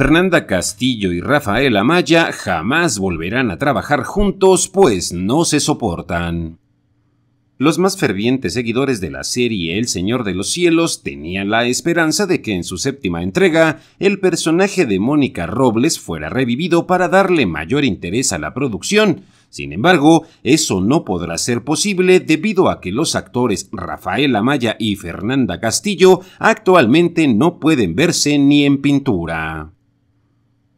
Fernanda Castillo y Rafael Amaya jamás volverán a trabajar juntos, pues no se soportan. Los más fervientes seguidores de la serie El Señor de los Cielos tenían la esperanza de que en su séptima entrega el personaje de Mónica Robles fuera revivido para darle mayor interés a la producción. Sin embargo, eso no podrá ser posible debido a que los actores Rafael Amaya y Fernanda Castillo actualmente no pueden verse ni en pintura.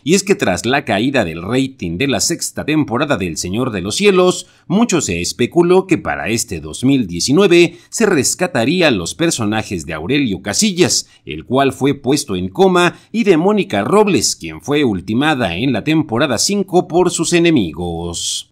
Y es que tras la caída del rating de la sexta temporada del Señor de los Cielos, mucho se especuló que para este 2019 se rescatarían los personajes de Aurelio Casillas, el cual fue puesto en coma, y de Mónica Robles, quien fue ultimada en la temporada 5 por sus enemigos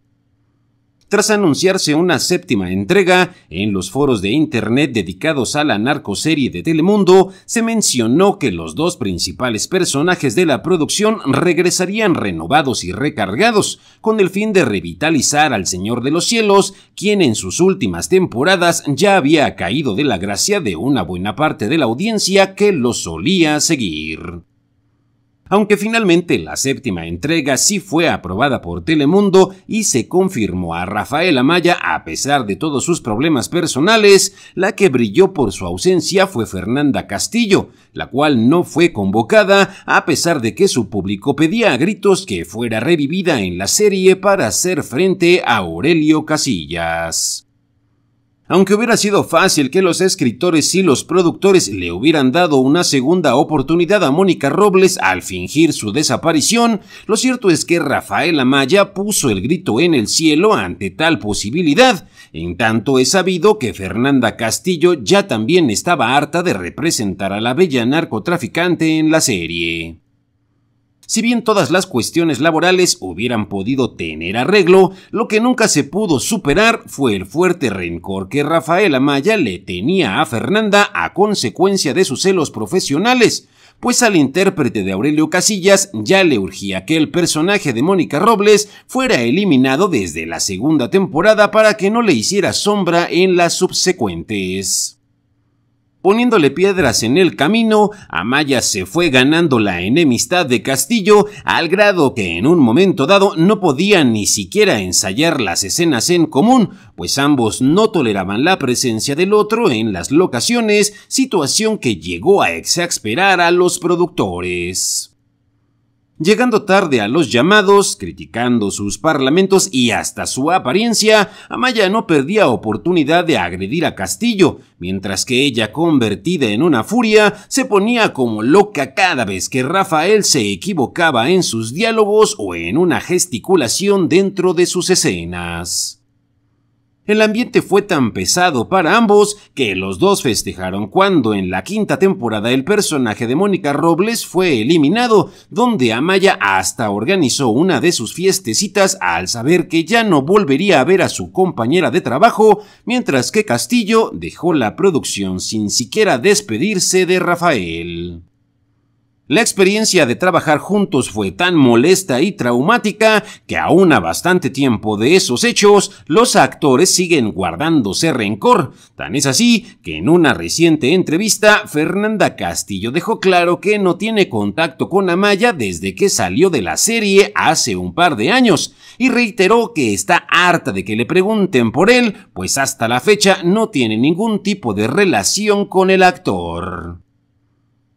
tras anunciarse una séptima entrega, en los foros de Internet dedicados a la narcoserie de Telemundo, se mencionó que los dos principales personajes de la producción regresarían renovados y recargados, con el fin de revitalizar al Señor de los Cielos, quien en sus últimas temporadas ya había caído de la gracia de una buena parte de la audiencia que lo solía seguir aunque finalmente la séptima entrega sí fue aprobada por Telemundo y se confirmó a Rafael Amaya a pesar de todos sus problemas personales, la que brilló por su ausencia fue Fernanda Castillo, la cual no fue convocada a pesar de que su público pedía a gritos que fuera revivida en la serie para hacer frente a Aurelio Casillas. Aunque hubiera sido fácil que los escritores y los productores le hubieran dado una segunda oportunidad a Mónica Robles al fingir su desaparición, lo cierto es que Rafael Amaya puso el grito en el cielo ante tal posibilidad. En tanto es sabido que Fernanda Castillo ya también estaba harta de representar a la bella narcotraficante en la serie. Si bien todas las cuestiones laborales hubieran podido tener arreglo, lo que nunca se pudo superar fue el fuerte rencor que Rafael Amaya le tenía a Fernanda a consecuencia de sus celos profesionales, pues al intérprete de Aurelio Casillas ya le urgía que el personaje de Mónica Robles fuera eliminado desde la segunda temporada para que no le hiciera sombra en las subsecuentes. Poniéndole piedras en el camino, Amaya se fue ganando la enemistad de Castillo al grado que en un momento dado no podían ni siquiera ensayar las escenas en común, pues ambos no toleraban la presencia del otro en las locaciones, situación que llegó a exasperar a los productores llegando tarde a los llamados, criticando sus parlamentos y hasta su apariencia, Amaya no perdía oportunidad de agredir a Castillo, mientras que ella, convertida en una furia, se ponía como loca cada vez que Rafael se equivocaba en sus diálogos o en una gesticulación dentro de sus escenas. El ambiente fue tan pesado para ambos que los dos festejaron cuando en la quinta temporada el personaje de Mónica Robles fue eliminado, donde Amaya hasta organizó una de sus fiestecitas al saber que ya no volvería a ver a su compañera de trabajo, mientras que Castillo dejó la producción sin siquiera despedirse de Rafael. La experiencia de trabajar juntos fue tan molesta y traumática que aún a bastante tiempo de esos hechos, los actores siguen guardándose rencor. Tan es así que en una reciente entrevista, Fernanda Castillo dejó claro que no tiene contacto con Amaya desde que salió de la serie hace un par de años y reiteró que está harta de que le pregunten por él, pues hasta la fecha no tiene ningún tipo de relación con el actor.